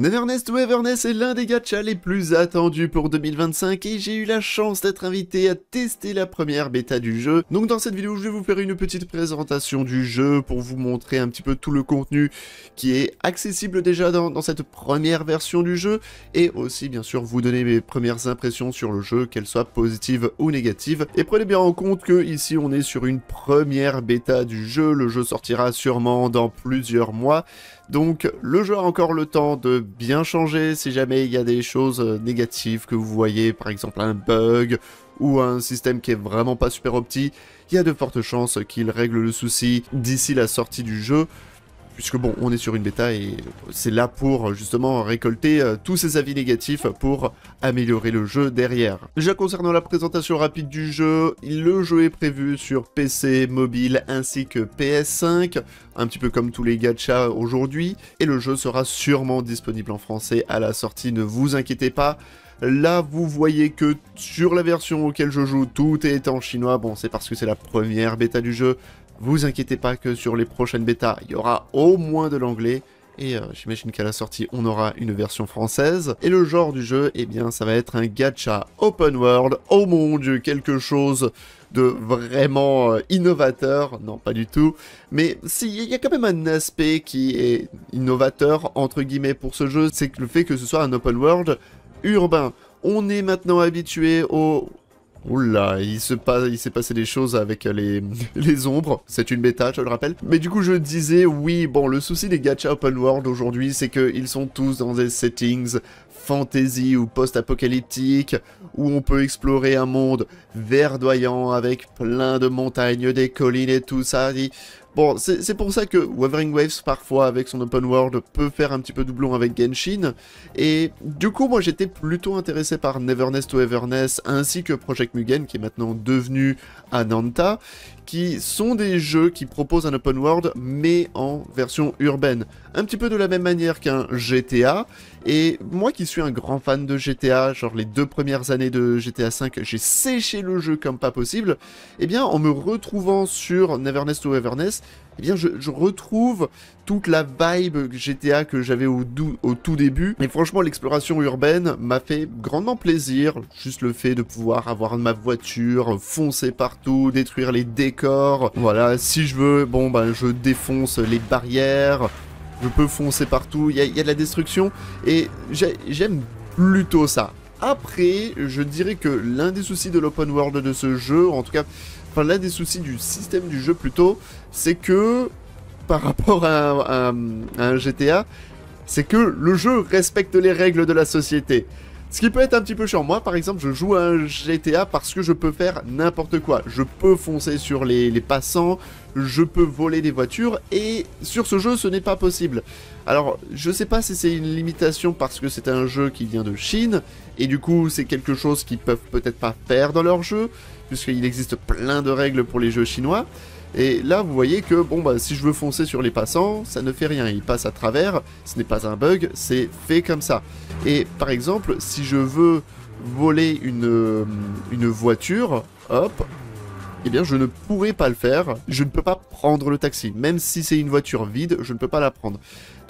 Nevernest Everness est l'un des gachas les plus attendus pour 2025 et j'ai eu la chance d'être invité à tester la première bêta du jeu. Donc dans cette vidéo, je vais vous faire une petite présentation du jeu pour vous montrer un petit peu tout le contenu qui est accessible déjà dans, dans cette première version du jeu et aussi bien sûr vous donner mes premières impressions sur le jeu, qu'elles soient positives ou négatives. Et prenez bien en compte que ici on est sur une première bêta du jeu, le jeu sortira sûrement dans plusieurs mois. Donc le jeu a encore le temps de bien changer si jamais il y a des choses euh, négatives que vous voyez, par exemple un bug ou un système qui est vraiment pas super opti, il y a de fortes chances qu'il règle le souci d'ici la sortie du jeu puisque bon, on est sur une bêta et c'est là pour justement récolter euh, tous ces avis négatifs pour améliorer le jeu derrière. Déjà concernant la présentation rapide du jeu, le jeu est prévu sur PC, mobile ainsi que PS5, un petit peu comme tous les gachas aujourd'hui, et le jeu sera sûrement disponible en français à la sortie, ne vous inquiétez pas. Là, vous voyez que sur la version auquel je joue, tout est en chinois. Bon, c'est parce que c'est la première bêta du jeu, vous inquiétez pas que sur les prochaines bêtas, il y aura au moins de l'anglais. Et euh, j'imagine qu'à la sortie, on aura une version française. Et le genre du jeu, eh bien, ça va être un gacha open world. Oh mon dieu, quelque chose de vraiment euh, innovateur. Non, pas du tout. Mais s'il y a quand même un aspect qui est innovateur, entre guillemets, pour ce jeu, c'est le fait que ce soit un open world urbain. On est maintenant habitué au Oula, il s'est passé des choses avec euh, les, les ombres. C'est une bêta, je le rappelle. Mais du coup, je disais, oui, bon, le souci des gachas open world aujourd'hui, c'est qu'ils sont tous dans des settings fantasy ou post-apocalyptique, où on peut explorer un monde verdoyant avec plein de montagnes, des collines et tout ça. Bon, c'est pour ça que Wuthering Waves, parfois, avec son open world, peut faire un petit peu doublon avec Genshin. Et du coup, moi, j'étais plutôt intéressé par Nevernest to Everness, ainsi que Project Mugen, qui est maintenant devenu Ananta, qui sont des jeux qui proposent un open world mais en version urbaine. Un petit peu de la même manière qu'un GTA. Et moi qui suis un grand fan de GTA, genre les deux premières années de GTA V, j'ai séché le jeu comme pas possible. Eh bien, en me retrouvant sur Neverness to Everness eh bien, je, retrouve toute la vibe GTA que j'avais au, tout début. Et franchement, l'exploration urbaine m'a fait grandement plaisir. Juste le fait de pouvoir avoir ma voiture, foncer partout, détruire les décors. Voilà, si je veux, bon, ben, je défonce les barrières. Je peux foncer partout, il y, a, de la destruction et j'aime plutôt ça. Après, je dirais que l'un des soucis de l'open world de ce jeu, en tout cas enfin l'un des soucis du système du jeu plutôt, c'est que par rapport à, à un GTA, c'est que le jeu respecte les règles de la société. Ce qui peut être un petit peu chiant. Moi, par exemple, je joue à un GTA parce que je peux faire n'importe quoi. Je peux foncer sur les, passants, je peux voler des voitures, et sur ce jeu, ce n'est pas possible. Alors, je sais pas si c'est une limitation parce que c'est un jeu qui vient de Chine, et du coup, c'est quelque chose qu'ils peuvent peut-être pas faire dans leur jeu, puisqu'il existe plein de règles pour les jeux chinois. Et là, vous voyez que, bon, bah, si je veux foncer sur les passants, ça ne fait rien. Ils passent à travers, ce n'est pas un bug, c'est fait comme ça. Et par exemple, si je veux voler une, euh, une voiture, hop, eh bien je ne pourrais pas le faire, je ne peux pas prendre le taxi. Même si c'est une voiture vide, je ne peux pas la prendre.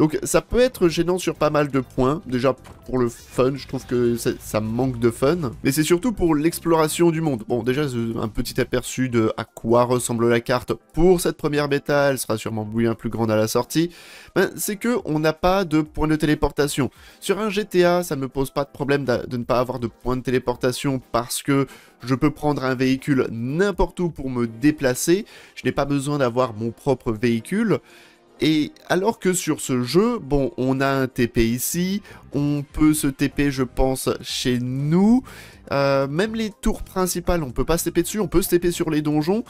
Donc ça peut être gênant sur pas mal de points. Déjà pour le fun, je trouve que ça, manque de fun. Mais c'est surtout pour l'exploration du monde. Bon, déjà un petit aperçu de à quoi ressemble la carte pour cette première bêta. Elle sera sûrement bien plus grande à la sortie. Ben, c'est que on n'a pas de point de téléportation. Sur un GTA, ça me pose pas de problème de ne pas avoir de point de téléportation parce que je peux prendre un véhicule n'importe où pour me déplacer. Je n'ai pas besoin d'avoir mon propre véhicule. Et alors que sur ce jeu, bon, on a un TP ici, on peut se TP, je pense, chez nous. Euh, même les tours principales, on peut pas se TP dessus, on peut se TP sur les donjons.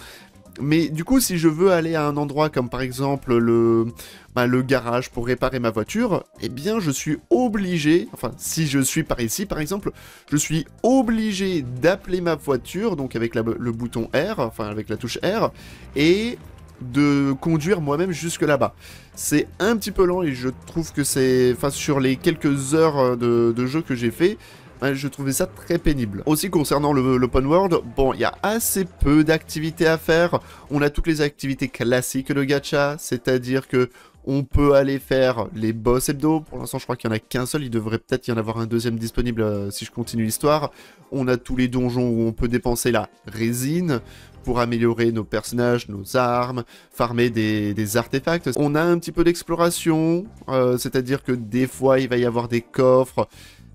Mais du coup, si je veux aller à un endroit comme par exemple le, bah, le garage pour réparer ma voiture, eh bien je suis obligé, enfin si je suis par ici par exemple, je suis obligé d'appeler ma voiture, donc avec le bouton R, enfin avec la touche R, et de conduire moi-même jusque là-bas. C'est un petit peu lent et je trouve que c'est... Enfin, sur les quelques heures euh, de, jeu que j'ai fait, ben, je trouvais ça très pénible. Aussi concernant l'open world, bon, il y a assez peu d'activités à faire. On a toutes les activités classiques de gacha, c'est-à-dire que on peut aller faire les boss hebdo. Pour l'instant, je crois qu'il y en a qu'un seul. Il devrait peut-être y en avoir un deuxième disponible euh, si je continue l'histoire. On a tous les donjons où on peut dépenser la résine pour améliorer nos personnages, nos armes, farmer des, artefacts. On a un petit peu d'exploration, euh, c'est-à-dire que des fois il va y avoir des coffres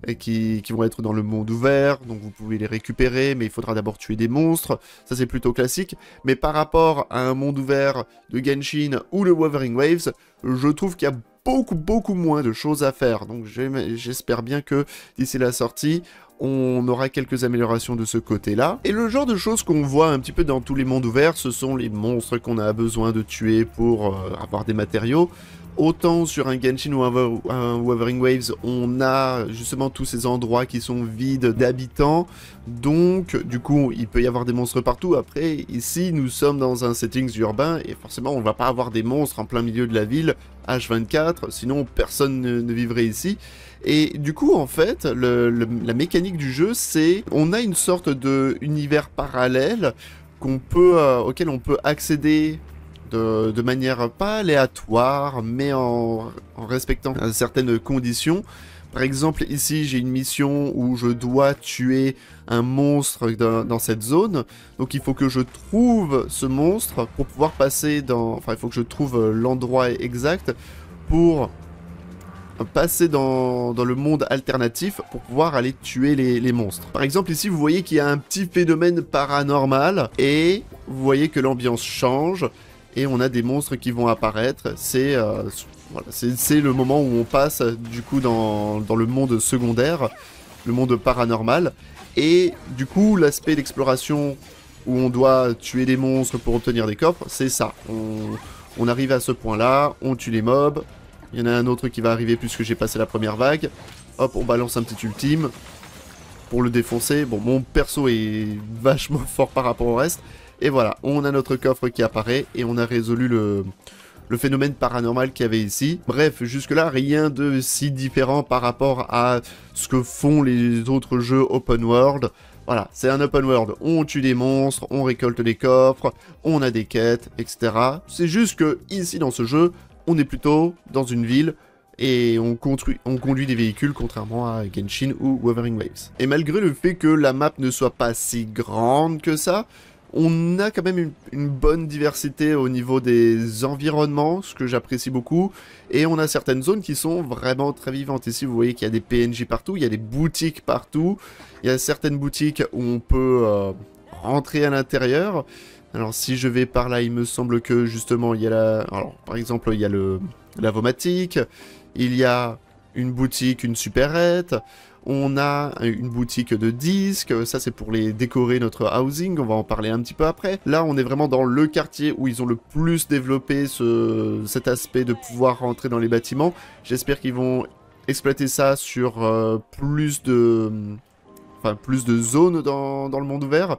euh, qui, qui vont être dans le monde ouvert, donc vous pouvez les récupérer, mais il faudra d'abord tuer des monstres, ça c'est plutôt classique, mais par rapport à un monde ouvert de Genshin ou le Wuthering Waves, je trouve qu'il y a beaucoup beaucoup moins de choses à faire. Donc j'espère bien que d'ici la sortie, on aura quelques améliorations de ce côté-là. Et le genre de choses qu'on voit un petit peu dans tous les mondes ouverts, ce sont les monstres qu'on a besoin de tuer pour euh, avoir des matériaux. Autant sur un Genshin ou un, Wuthering Waves, on a justement tous ces endroits qui sont vides d'habitants, donc du coup il peut y avoir des monstres partout. Après, ici nous sommes dans un settings urbain et forcément on ne va pas avoir des monstres en plein milieu de la ville H24, sinon personne ne vivrait ici. Et du coup, en fait, la mécanique du jeu, c'est on a une sorte de univers parallèle qu'on peut, euh, auquel on peut accéder de, manière pas aléatoire, mais en, respectant certaines conditions. Par exemple, ici, j'ai une mission où je dois tuer un monstre dans, dans, cette zone. Donc, il faut que je trouve ce monstre pour pouvoir passer dans... Enfin, il faut que je trouve l'endroit exact pour passer dans, le monde alternatif pour pouvoir aller tuer les, monstres. Par exemple, ici, vous voyez qu'il y a un petit phénomène paranormal et vous voyez que l'ambiance change et on a des monstres qui vont apparaître. C'est euh, le moment où on passe du coup dans, le monde secondaire, le monde paranormal. Et du coup, l'aspect d'exploration où on doit tuer des monstres pour obtenir des coffres, c'est ça. on arrive à ce point-là, on tue les mobs, il y en a un autre qui va arriver puisque j'ai passé la première vague. Hop, on balance un petit ultime pour le défoncer. Bon, mon perso est vachement fort par rapport au reste. Et voilà, on a notre coffre qui apparaît et on a résolu le, phénomène paranormal qu'il y avait ici. Bref, jusque-là, rien de si différent par rapport à ce que font les autres jeux open world. Voilà, c'est un open world. On tue des monstres, on récolte des coffres, on a des quêtes, etc. C'est juste que, ici, dans ce jeu, on est plutôt dans une ville et on, construit, on conduit des véhicules contrairement à Genshin ou Wuthering Waves. Et malgré le fait que la map ne soit pas si grande que ça, on a quand même une, bonne diversité au niveau des environnements, ce que j'apprécie beaucoup, et on a certaines zones qui sont vraiment très vivantes. Ici, vous voyez qu'il y a des PNJ partout, il y a des boutiques partout, il y a certaines boutiques où on peut euh, rentrer à l'intérieur, alors si je vais par là, il me semble que justement il y a la... Alors par exemple il y a le... vomatique. il y a une boutique, une supérette, on a une boutique de disques, ça c'est pour les décorer notre housing, on va en parler un petit peu après. Là on est vraiment dans le quartier où ils ont le plus développé cet aspect de pouvoir rentrer dans les bâtiments. J'espère qu'ils vont exploiter ça sur euh, plus de... Enfin, plus de zones dans, dans le monde ouvert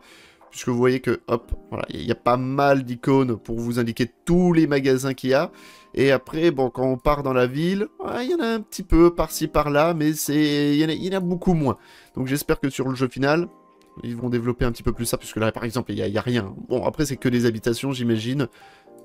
puisque vous voyez que, hop, voilà, il y a pas mal d'icônes pour vous indiquer tous les magasins qu'il y a. Et après, bon, quand on part dans la ville, il y en a un petit peu par-ci par-là, mais c'est, il y, en a beaucoup moins. Donc j'espère que sur le jeu final, ils vont développer un petit peu plus ça, puisque là, par exemple, il n'y a, rien. Bon, après, c'est que des habitations, j'imagine.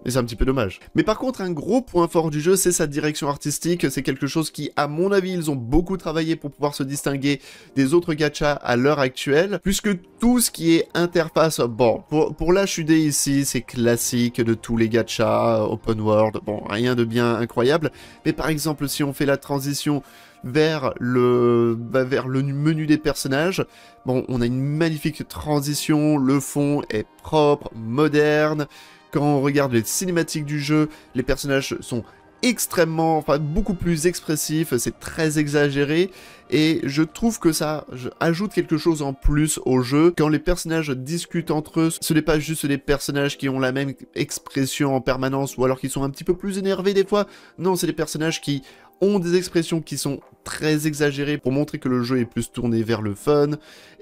Et c'est un petit peu dommage. Mais par contre, un gros point fort du jeu, c'est sa direction artistique. C'est quelque chose qui, à mon avis, ils ont beaucoup travaillé pour pouvoir se distinguer des autres gachas à l'heure actuelle, puisque tout ce qui est interface, bon, pour, l'HUD ici, c'est classique de tous les gachas, open world, bon, rien de bien incroyable. Mais par exemple, si on fait la transition vers le, bah, vers le menu des personnages. Bon, on a une magnifique transition, le fond est propre, moderne, quand on regarde les cinématiques du jeu, les personnages sont extrêmement, enfin beaucoup plus expressifs, c'est très exagéré et je trouve que ça ajoute quelque chose en plus au jeu. Quand les personnages discutent entre eux, ce n'est pas juste des personnages qui ont la même expression en permanence ou alors qui sont un petit peu plus énervés des fois. Non, c'est des personnages qui ont des expressions qui sont très exagéré pour montrer que le jeu est plus tourné vers le fun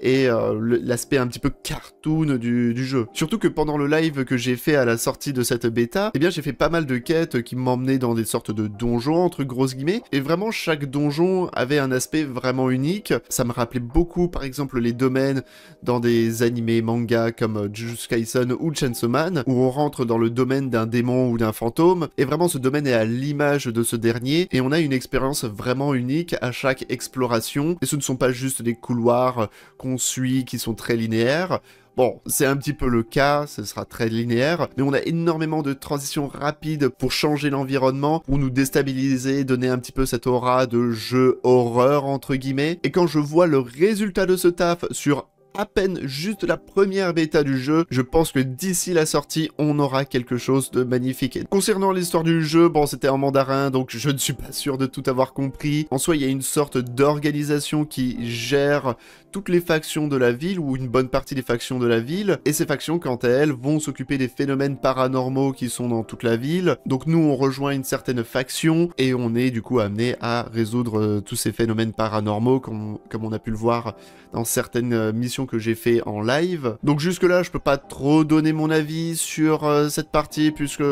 et euh, l'aspect un petit peu cartoon du, jeu. Surtout que pendant le live que j'ai fait à la sortie de cette bêta, eh bien j'ai fait pas mal de quêtes qui m'emmenaient dans des sortes de donjons entre grosses guillemets et vraiment chaque donjon avait un aspect vraiment unique. Ça me rappelait beaucoup par exemple les domaines dans des animés mangas comme Jujutsu Kaisen ou Chainsaw Man où on rentre dans le domaine d'un démon ou d'un fantôme et vraiment ce domaine est à l'image de ce dernier et on a une expérience vraiment unique à chaque exploration, et ce ne sont pas juste des couloirs qu'on suit qui sont très linéaires. Bon, c'est un petit peu le cas, ce sera très linéaire, mais on a énormément de transitions rapides pour changer l'environnement, pour nous déstabiliser, donner un petit peu cette aura de jeu horreur entre guillemets. Et quand je vois le résultat de ce taf sur à peine juste la première bêta du jeu. Je pense que d'ici la sortie, on aura quelque chose de magnifique. Concernant l'histoire du jeu, bon, c'était en mandarin, donc je ne suis pas sûr de tout avoir compris. En soi, il y a une sorte d'organisation qui gère toutes les factions de la ville, ou une bonne partie des factions de la ville, et ces factions, quant à elles, vont s'occuper des phénomènes paranormaux qui sont dans toute la ville. Donc nous, on rejoint une certaine faction, et on est du coup amené à résoudre euh, tous ces phénomènes paranormaux, comme on a pu le voir dans certaines euh, missions que j'ai fait en live. Donc jusque là, je peux pas trop donner mon avis sur euh, cette partie puisque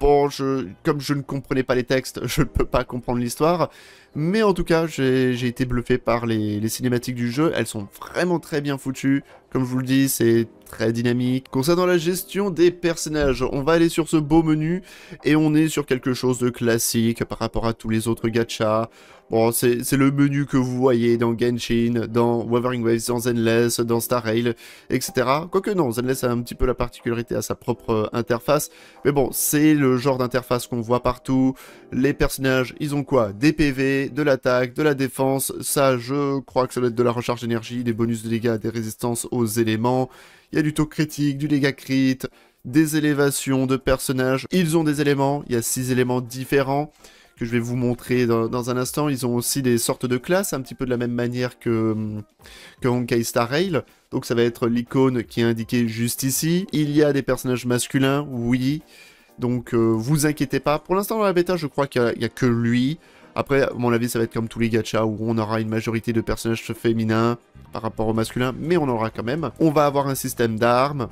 bon, je, comme je ne comprenais pas les textes, je ne peux pas comprendre l'histoire. Mais en tout cas, j'ai été bluffé par les, les, cinématiques du jeu. Elles sont vraiment très bien foutues. Comme je vous le dis, c'est très dynamique. Concernant la gestion des personnages, on va aller sur ce beau menu et on est sur quelque chose de classique par rapport à tous les autres gachas. Bon, c'est le menu que vous voyez dans Genshin, dans Wuthering Waves, dans Zenless, dans Star Rail, etc. Quoique non, Zenless a un petit peu la particularité à sa propre euh, interface. Mais bon, c'est le genre d'interface qu'on voit partout. Les personnages, ils ont quoi Des PV, de l'attaque, de la défense. Ça, je crois que ça doit être de la recharge d'énergie, des bonus de dégâts, des résistances aux éléments. Il y a du taux critique, du dégât crit, des élévations de personnages. Ils ont des éléments, il y a six éléments différents que je vais vous montrer dans, un instant. Ils ont aussi des sortes de classes, un petit peu de la même manière que, que Honkai Star Rail. Donc ça va être l'icône qui est indiquée juste ici. Il y a des personnages masculins, oui. Donc euh, vous inquiétez pas. Pour l'instant dans la bêta, je crois qu'il n'y a, que lui. Après, à mon avis, ça va être comme tous les gachas où on aura une majorité de personnages féminins par rapport aux masculins, mais on en aura quand même. On va avoir un système d'armes,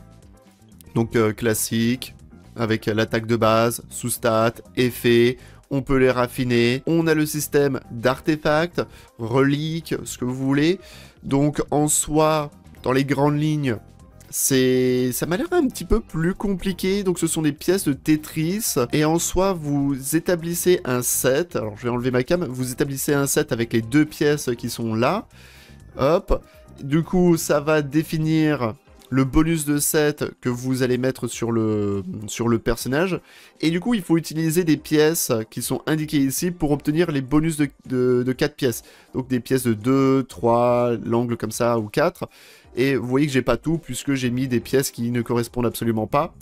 donc euh, classique, avec l'attaque de base, sous-stat, effet on peut les raffiner, on a le système d'artefacts, reliques, ce que vous voulez. Donc en soi, dans les grandes lignes, c'est ça m'a l'air un petit peu plus compliqué donc ce sont des pièces de Tetris et en soi vous établissez un set alors je vais enlever ma cam vous établissez un set avec les deux pièces qui sont là hop du coup ça va définir le bonus de 7 que vous allez mettre sur le, sur le personnage. Et du coup, il faut utiliser des pièces qui sont indiquées ici pour obtenir les bonus de, de, 4 pièces. Donc des pièces de 2, 3, l'angle comme ça, ou 4. Et vous voyez que j'ai pas tout, puisque j'ai mis des pièces qui ne correspondent absolument pas.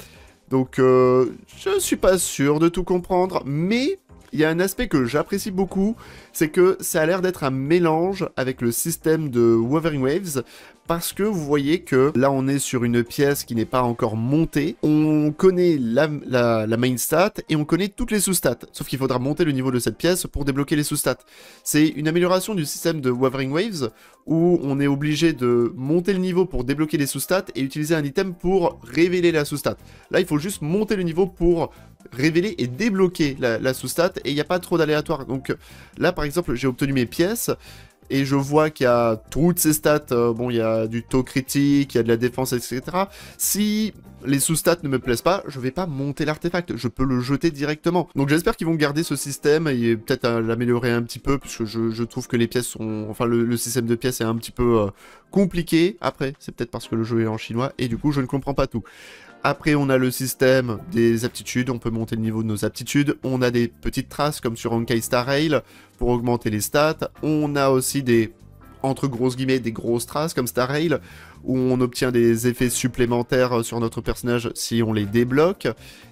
Donc je euh, je suis pas sûr de tout comprendre, mais il y a un aspect que j'apprécie beaucoup, c'est que ça a l'air d'être un mélange avec le système de Wuthering Waves, parce que vous voyez que là on est sur une pièce qui n'est pas encore montée. On connaît la, main stat et on connaît toutes les sous-stats. Sauf qu'il faudra monter le niveau de cette pièce pour débloquer les sous-stats. C'est une amélioration du système de Wavering Waves où on est obligé de monter le niveau pour débloquer les sous-stats et utiliser un item pour révéler la sous-stat. Là il faut juste monter le niveau pour révéler et débloquer la, la sous-stat et il n'y a pas trop d'aléatoire. Donc là par exemple j'ai obtenu mes pièces et je vois qu'il y a toutes ces stats, euh, bon, il y a du taux critique, il y a de la défense, etc. Si les sous-stats ne me plaisent pas, je vais pas monter l'artefact, je peux le jeter directement. Donc j'espère qu'ils vont garder ce système et peut-être l'améliorer un petit peu, puisque je, je, trouve que les pièces sont... Enfin, le, système de pièces est un petit peu euh, compliqué. Après, c'est peut-être parce que le jeu est en chinois, et du coup, je ne comprends pas tout. Après, on a le système des aptitudes, on peut monter le niveau de nos aptitudes. On a des petites traces comme sur Honkai Star Rail pour augmenter les stats. On a aussi des entre grosses guillemets des grosses traces comme Star Rail où on obtient des effets supplémentaires sur notre personnage si on les débloque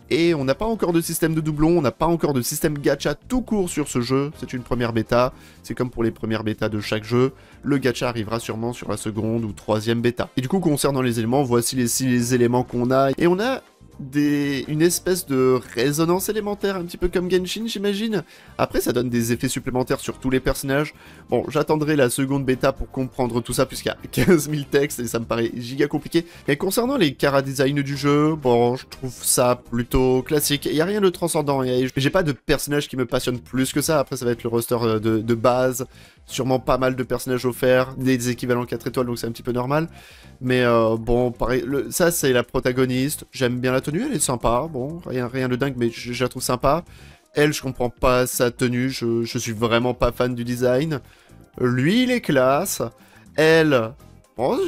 et on n'a pas encore de système de doublon, on n'a pas encore de système gacha tout court sur ce jeu, c'est une première bêta, c'est comme pour les premières bêtas de chaque jeu, le gacha arrivera sûrement sur la seconde ou troisième bêta. Et du coup concernant les éléments, voici les, les éléments qu'on a, et on a des, une espèce de résonance élémentaire, un petit peu comme Genshin, j'imagine. Après, ça donne des effets supplémentaires sur tous les personnages. Bon, j'attendrai la seconde bêta pour comprendre tout ça, puisqu'il y a 15 000 textes et ça me paraît giga compliqué. Mais concernant les cara-design du jeu, bon, je trouve ça plutôt classique. Il n'y a rien de transcendant, j'ai pas de personnage qui me passionne plus que ça. Après, ça va être le roster euh, de base, sûrement pas mal de personnages offerts, des équivalents 4 étoiles, donc c'est un petit peu normal. Mais euh, bon, pareil, ça c'est la protagoniste, j'aime bien la tenue, elle est sympa, bon, rien, rien de dingue, mais je, la trouve sympa. Elle, je comprends pas sa tenue, je, je suis vraiment pas fan du design. Lui, il est classe. Elle,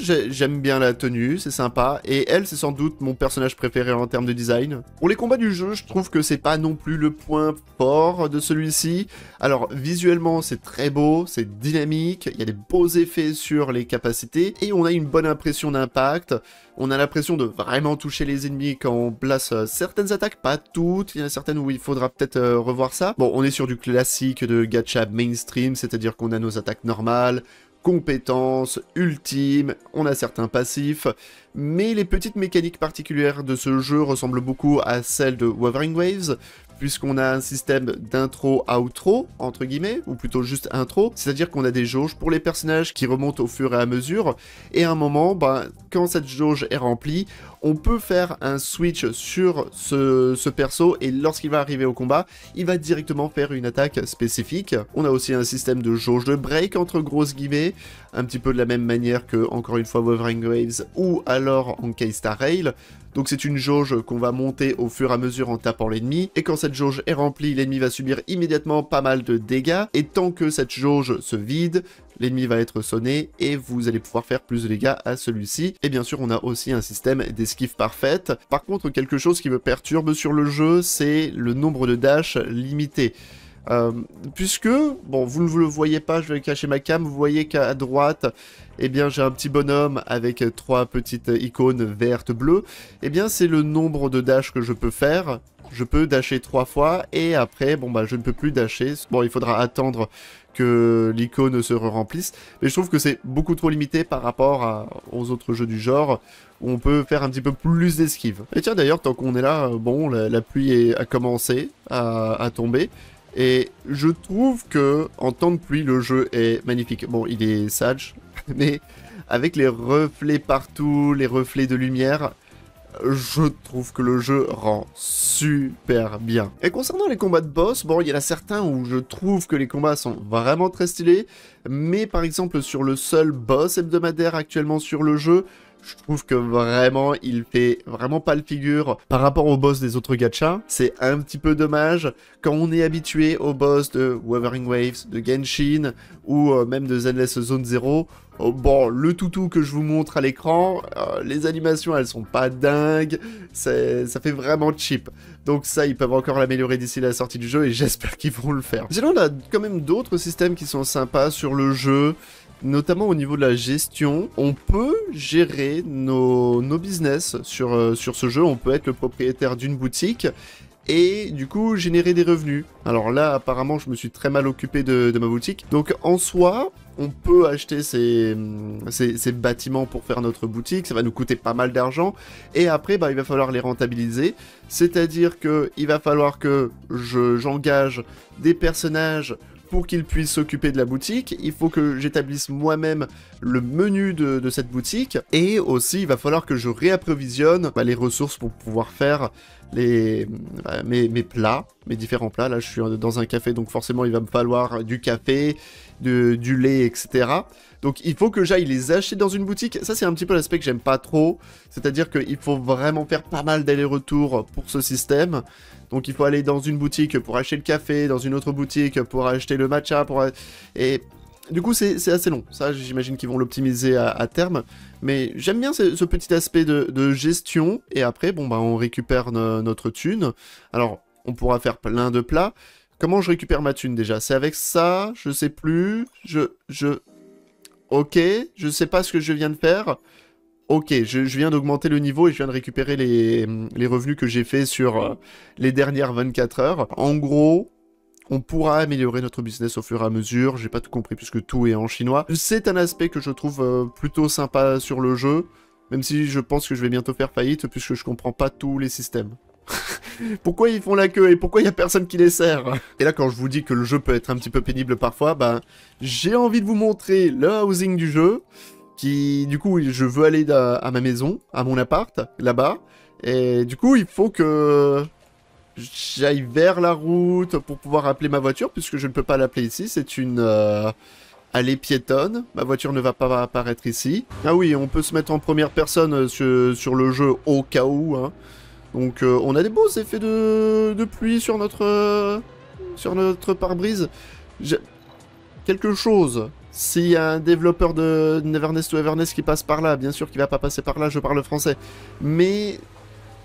j'aime bien la tenue, c'est sympa. Et elle, c'est sans doute mon personnage préféré en termes de design. Pour les combats du jeu, je trouve que c'est pas non plus le point fort de celui-ci. Alors, visuellement, c'est très beau, c'est dynamique, il y a des beaux effets sur les capacités, et on a une bonne impression d'impact. On a l'impression de vraiment toucher les ennemis quand on place euh, certaines attaques, pas toutes, il y en a certaines où il faudra peut-être euh, revoir ça. Bon, on est sur du classique de gacha mainstream, c'est-à-dire qu'on a nos attaques normales, compétences ultimes, on a certains passifs, mais les petites mécaniques particulières de ce jeu ressemblent beaucoup à celles de Wuthering Waves, puisqu'on a un système d'intro outro, entre guillemets, ou plutôt juste intro, c'est-à-dire qu'on a des jauges pour les personnages qui remontent au fur et à mesure, et à un moment, bah, quand cette jauge est remplie, on peut faire un switch sur ce, perso et lorsqu'il va arriver au combat, il va directement faire une attaque spécifique. On a aussi un système de jauge de break entre grosses guillemets, un petit peu de la même manière que, encore une fois, Wuthering Graves ou alors en case star Rail. Donc c'est une jauge qu'on va monter au fur et à mesure en tapant l'ennemi, et quand cette jauge est remplie, l'ennemi va subir immédiatement pas mal de dégâts, et tant que cette jauge se vide, l'ennemi va être sonné et vous allez pouvoir faire plus de dégâts à celui-ci. Et bien sûr, on a aussi un système d'esquive parfaite. Par contre, quelque chose qui me perturbe sur le jeu, c'est le nombre de dash limité. Euh, puisque, bon, vous ne le voyez pas, je vais cacher ma cam, vous voyez qu'à droite, eh bien, j'ai un petit bonhomme avec trois petites icônes vertes, bleues. Eh bien, c'est le nombre de dash que je peux faire je peux dasher trois fois et après, bon bah je ne peux plus dasher. Bon, il faudra attendre que l'icône se remplisse. Mais je trouve que c'est beaucoup trop limité par rapport aux autres jeux du genre, où on peut faire un petit peu plus d'esquive. Et tiens d'ailleurs, tant qu'on est là, euh, bon, la, pluie a commencé à, tomber. Et je trouve que en temps de pluie, le jeu est magnifique. Bon, il est sage, mais avec les reflets partout, les reflets de lumière, je trouve que le jeu rend super bien. Et concernant les combats de boss, bon, il y en a certains où je trouve que les combats sont vraiment très stylés, mais par exemple sur le seul boss hebdomadaire actuellement sur le jeu, je trouve que vraiment, il fait vraiment pas le figure par rapport au boss des autres gachas. C'est un petit peu dommage. Quand on est habitué au boss de Wuthering Waves, de Genshin ou euh, même de Zenless Zone Zero, oh, bon, le toutou que je vous montre à l'écran, euh, les animations elles sont pas dingues, ça fait vraiment cheap. Donc ça, ils peuvent encore l'améliorer d'ici la sortie du jeu et j'espère qu'ils vont le faire. Sinon, on a quand même d'autres systèmes qui sont sympas sur le jeu notamment au niveau de la gestion, on peut gérer nos, nos business sur, euh, sur ce jeu. On peut être le propriétaire d'une boutique et du coup générer des revenus. Alors là apparemment je me suis très mal occupé de, ma boutique. Donc en soi on peut acheter ces, bâtiments pour faire notre boutique, ça va nous coûter pas mal d'argent et après bah, il va falloir les rentabiliser. C'est-à-dire que va falloir que j'engage des personnages pour qu'il puisse s'occuper de la boutique, il faut que j'établisse moi-même le menu de, cette boutique, et aussi il va falloir que je réapprovisionne bah, les ressources pour pouvoir faire bah, mes, plats, mes différents plats. Là, je suis dans un café, donc forcément, il va me falloir du café, du lait, etc. Donc il faut que j'aille les acheter dans une boutique. Ça c'est un petit peu l'aspect que j'aime pas trop. C'est-à-dire qu'il faut vraiment faire pas mal d'allers-retours pour ce système. Donc il faut aller dans une boutique pour acheter le café, dans une autre boutique pour acheter le matcha. Et du coup c'est assez long. Ça j'imagine qu'ils vont l'optimiser à, terme. Mais j'aime bien ce, petit aspect de, gestion. Et après bon bah on récupère notre thune. Alors on pourra faire plein de plats. Comment je récupère ma thune déjà C'est avec ça, je sais plus. Je, je, Ok, je sais pas ce que je viens de faire. Ok, je, viens d'augmenter le niveau et je viens de récupérer les, revenus que j'ai fait sur euh, les dernières 24 heures. En gros, on pourra améliorer notre business au fur et à mesure. J'ai pas tout compris puisque tout est en chinois. C'est un aspect que je trouve euh, plutôt sympa sur le jeu, même si je pense que je vais bientôt faire faillite puisque je comprends pas tous les systèmes. pourquoi ils font la queue et pourquoi il y a personne qui les sert Et là, quand je vous dis que le jeu peut être un petit peu pénible parfois, bah, j'ai envie de vous montrer le housing du jeu, qui, du coup, je veux aller à, ma maison, à mon appart, là-bas, et du coup, il faut que j'aille vers la route pour pouvoir appeler ma voiture, puisque je ne peux pas l'appeler ici, c'est une... Euh, allée piétonne, ma voiture ne va pas apparaître ici. Ah oui, on peut se mettre en première personne euh, sur, le jeu au cas où, hein. Donc euh, on a des beaux effets de, pluie sur notre, euh, notre pare-brise. Quelque chose. S'il y a un développeur de Neverness to Everness qui passe par là, bien sûr qu'il va pas passer par là, je parle français. Mais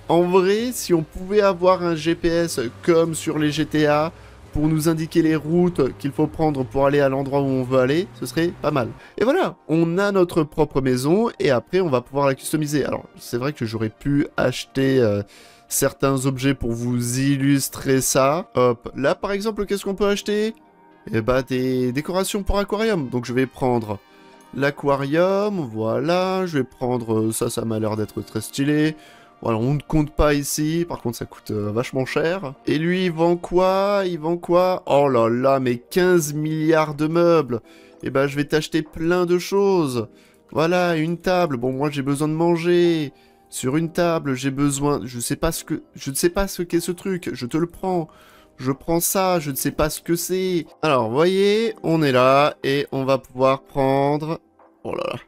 en vrai, si on pouvait avoir un GPS comme sur les GTA, nous indiquer les routes qu'il faut prendre pour aller à l'endroit où on veut aller, ce serait pas mal. Et voilà, on a notre propre maison et après on va pouvoir la customiser. Alors c'est vrai que j'aurais pu acheter... Euh, certains objets pour vous illustrer ça. Hop, là par exemple, qu'est-ce qu'on peut acheter et eh bah ben, des décorations pour aquarium. Donc je vais prendre l'aquarium, voilà, je vais prendre ça, ça m'a l'air d'être très stylé. Voilà, on ne compte pas ici, par contre ça coûte euh, vachement cher. Et lui, il vend quoi Il vend quoi Oh là là, mais 15 milliards de meubles Eh ben, je vais t'acheter plein de choses Voilà, une table, bon, moi j'ai besoin de manger sur une table, j'ai besoin, je sais pas ce que, je ne sais pas ce qu'est ce truc, je te le prends, je prends ça, je ne sais pas ce que c'est. Alors, voyez, on est là et on va pouvoir prendre, oh là là,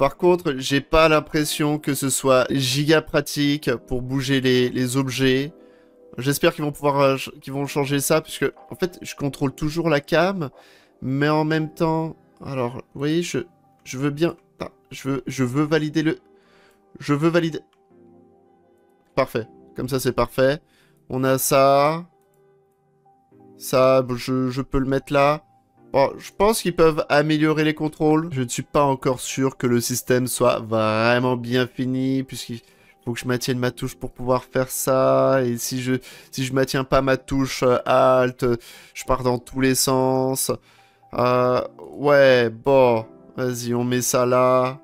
par contre, j'ai pas l'impression que ce soit giga pratique pour bouger les, objets. J'espère qu'ils vont pouvoir euh, vont changer ça, puisque en fait, je contrôle toujours la cam, mais en même temps... Alors, vous voyez, je, veux bien... Ah, je, veux, je veux valider le... Je veux valider... Parfait. Comme ça, c'est parfait. On a ça. Ça, je, je peux le mettre là. Bon, je pense qu'ils peuvent améliorer les contrôles. Je ne suis pas encore sûr que le système soit vraiment bien fini, puisqu'il faut que je maintienne ma touche pour pouvoir faire ça. Et si je si je maintiens pas ma touche euh, Alt, je pars dans tous les sens. Euh, ouais, bon, vas-y, on met ça là.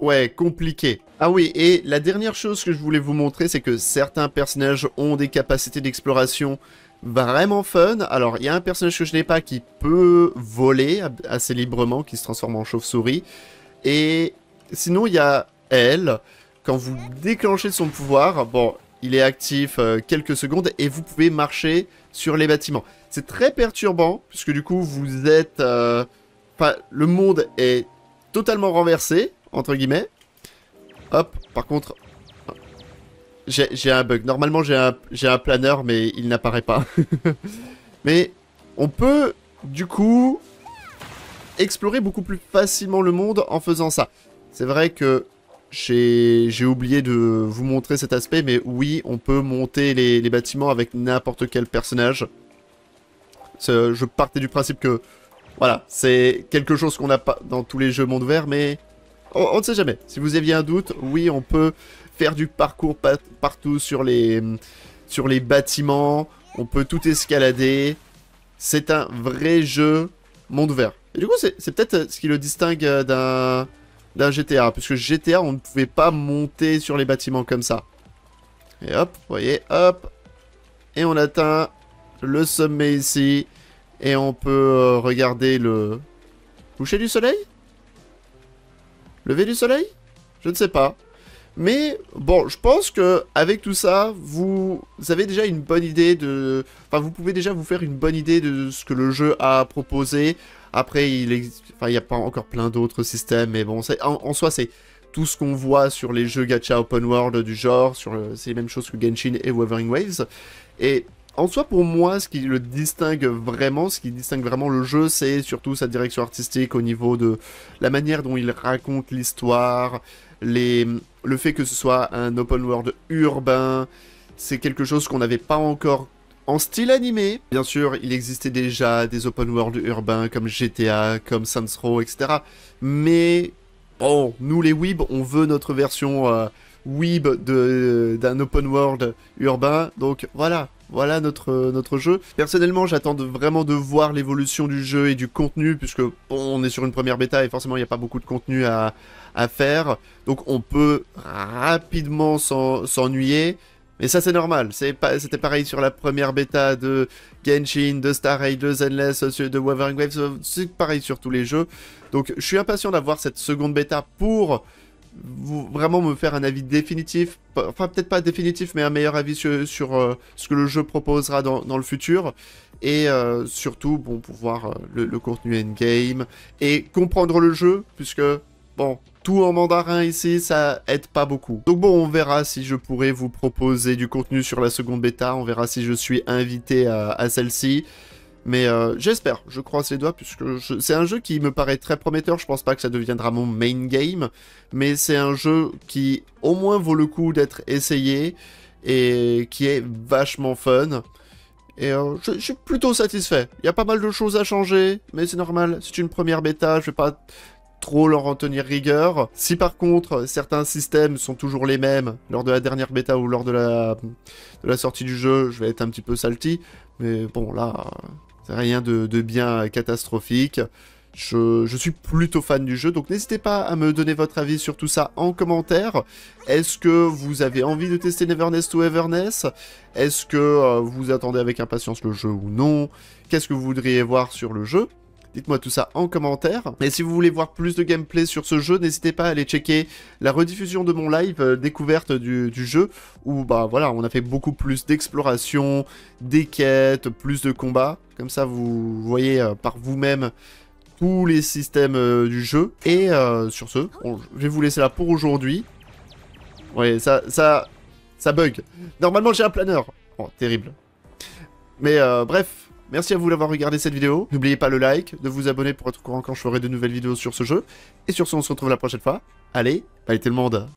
Ouais, compliqué. Ah oui, et la dernière chose que je voulais vous montrer, c'est que certains personnages ont des capacités d'exploration vraiment fun. Alors, il y a un personnage que je n'ai pas qui peut voler assez librement, qui se transforme en chauve-souris. Et sinon, il y a elle. Quand vous déclenchez son pouvoir, bon, il est actif euh, quelques secondes et vous pouvez marcher sur les bâtiments. C'est très perturbant, puisque du coup, vous êtes... Euh, le monde est totalement renversé, entre guillemets. Hop, par contre, j'ai un bug. Normalement, j'ai un, un planeur, mais il n'apparaît pas. mais on peut, du coup, explorer beaucoup plus facilement le monde en faisant ça. C'est vrai que j'ai oublié de vous montrer cet aspect, mais oui, on peut monter les, bâtiments avec n'importe quel personnage. Je partais du principe que, voilà, c'est quelque chose qu'on n'a pas dans tous les jeux monde vert, mais on, on, ne sait jamais. Si vous aviez un doute, oui, on peut faire du parcours partout sur les, sur les bâtiments. On peut tout escalader. C'est un vrai jeu monde ouvert. Et du coup, c'est peut-être ce qui le distingue euh, d'un GTA. Puisque GTA, on ne pouvait pas monter sur les bâtiments comme ça. Et hop, vous voyez, hop. Et on atteint le sommet ici. Et on peut euh, regarder le coucher du soleil Lever du soleil Je ne sais pas. Mais bon, je pense que avec tout ça, vous avez déjà une bonne idée de... Enfin, vous pouvez déjà vous faire une bonne idée de ce que le jeu a proposé. Après, il n'y enfin, a pas encore plein d'autres systèmes, mais bon, en, soi, c'est tout ce qu'on voit sur les jeux gacha open world du genre, sur euh, c'est les mêmes choses que Genshin et Wuthering Waves. Et en soi, pour moi, ce qui le distingue vraiment, ce qui distingue vraiment le jeu, c'est surtout sa direction artistique au niveau de la manière dont il raconte l'histoire, les, le fait que ce soit un open world urbain, c'est quelque chose qu'on n'avait pas encore en style animé. Bien sûr, il existait déjà des open world urbains comme GTA, comme Saints Row, etc. Mais bon, nous les Weeb, on veut notre version euh, Weeb d'un open world urbain, donc voilà. Voilà notre, notre jeu. Personnellement, j'attends vraiment de voir l'évolution du jeu et du contenu, puisque on est sur une première bêta et forcément, il n'y a pas beaucoup de contenu à, faire. Donc, on peut rapidement s'ennuyer. Mais ça, c'est normal. C'était pareil sur la première bêta de Genshin, de Star Raid, de Zenless, de Wavering Waves. C'est pareil sur tous les jeux. Donc, je suis impatient d'avoir cette seconde bêta pour vraiment me faire un avis définitif, enfin peut-être pas définitif, mais un meilleur avis sur, euh, ce que le jeu proposera dans, le futur, et euh, surtout bon, pour voir euh, le, contenu endgame, et comprendre le jeu, puisque bon, tout en mandarin ici, ça aide pas beaucoup. Donc bon, on verra si je pourrai vous proposer du contenu sur la seconde bêta, on verra si je suis invité à celle-ci. Mais euh, j'espère, je croise les doigts, puisque c'est un jeu qui me paraît très prometteur. Je pense pas que ça deviendra mon main game, mais c'est un jeu qui au moins vaut le coup d'être essayé et qui est vachement fun. Et euh, je, suis plutôt satisfait. Il y a pas mal de choses à changer, mais c'est normal. C'est une première bêta, je vais pas trop leur en tenir rigueur. Si par contre certains systèmes sont toujours les mêmes lors de la dernière bêta ou lors de la, de la sortie du jeu, je vais être un petit peu salty. Mais bon là, Rien de, bien catastrophique. Je, suis plutôt fan du jeu, donc n'hésitez pas à me donner votre avis sur tout ça en commentaire. Est-ce que vous avez envie de tester Neverness ou Everness Est-ce que euh, vous attendez avec impatience le jeu ou non Qu'est-ce que vous voudriez voir sur le jeu Dites-moi tout ça en commentaire. Et si vous voulez voir plus de gameplay sur ce jeu, n'hésitez pas à aller checker la rediffusion de mon live euh, découverte du, jeu, où bah voilà, on a fait beaucoup plus d'exploration, des quêtes, plus de combats. Comme ça, vous voyez euh, par vous-même tous les systèmes euh, du jeu. Et sur ce, je vais vous laisser là pour aujourd'hui. Ouais, ça, ça, ça bug. Normalement, j'ai un planeur. Oh, terrible. Mais bref, Merci à vous d'avoir regardé cette vidéo. N'oubliez pas le like, de vous abonner pour être au courant quand je ferai de nouvelles vidéos sur ce jeu. Et sur ce, on se retrouve la prochaine fois. Allez, allez, tout le monde